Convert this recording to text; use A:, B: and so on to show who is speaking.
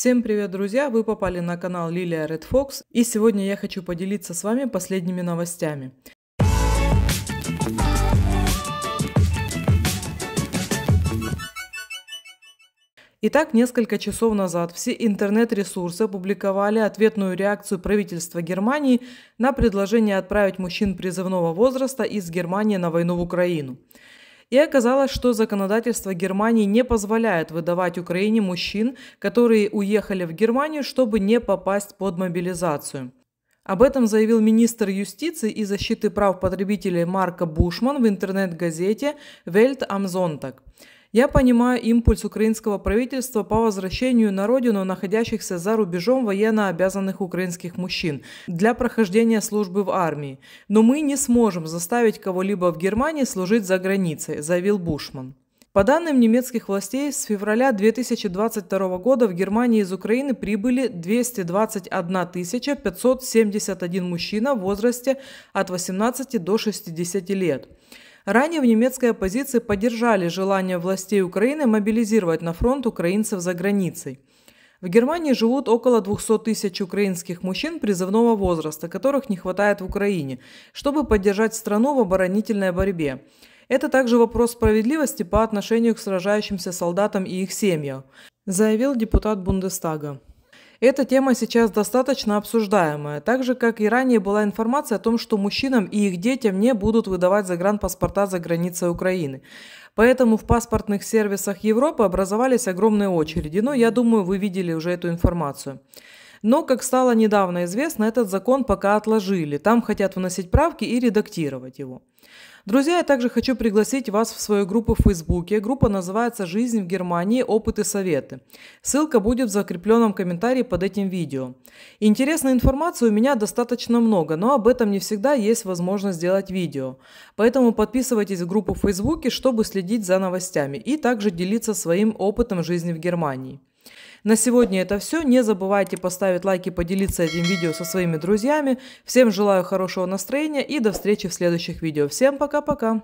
A: Всем привет, друзья! Вы попали на канал Лилия Red Fox и сегодня я хочу поделиться с вами последними новостями. Итак, несколько часов назад все интернет-ресурсы опубликовали ответную реакцию правительства Германии на предложение отправить мужчин призывного возраста из Германии на войну в Украину. И оказалось, что законодательство Германии не позволяет выдавать Украине мужчин, которые уехали в Германию, чтобы не попасть под мобилизацию. Об этом заявил министр юстиции и защиты прав потребителей Марка Бушман в интернет-газете «Вельт Амзонтак». Я понимаю импульс украинского правительства по возвращению на родину находящихся за рубежом военно обязанных украинских мужчин для прохождения службы в армии. Но мы не сможем заставить кого-либо в Германии служить за границей, заявил Бушман. По данным немецких властей, с февраля 2022 года в Германии из Украины прибыли 221 571 мужчина в возрасте от 18 до 60 лет. Ранее в немецкой оппозиции поддержали желание властей Украины мобилизировать на фронт украинцев за границей. В Германии живут около 200 тысяч украинских мужчин призывного возраста, которых не хватает в Украине, чтобы поддержать страну в оборонительной борьбе. Это также вопрос справедливости по отношению к сражающимся солдатам и их семьям, заявил депутат Бундестага. Эта тема сейчас достаточно обсуждаемая, так же как и ранее была информация о том, что мужчинам и их детям не будут выдавать загранпаспорта за границей Украины. Поэтому в паспортных сервисах Европы образовались огромные очереди, но я думаю, вы видели уже эту информацию. Но, как стало недавно известно, этот закон пока отложили. Там хотят вносить правки и редактировать его. Друзья, я также хочу пригласить вас в свою группу в Фейсбуке. Группа называется «Жизнь в Германии. Опыты, советы». Ссылка будет в закрепленном комментарии под этим видео. Интересной информации у меня достаточно много, но об этом не всегда есть возможность сделать видео. Поэтому подписывайтесь в группу в Фейсбуке, чтобы следить за новостями и также делиться своим опытом жизни в Германии. На сегодня это все. Не забывайте поставить лайк и поделиться этим видео со своими друзьями. Всем желаю хорошего настроения и до встречи в следующих видео. Всем пока-пока!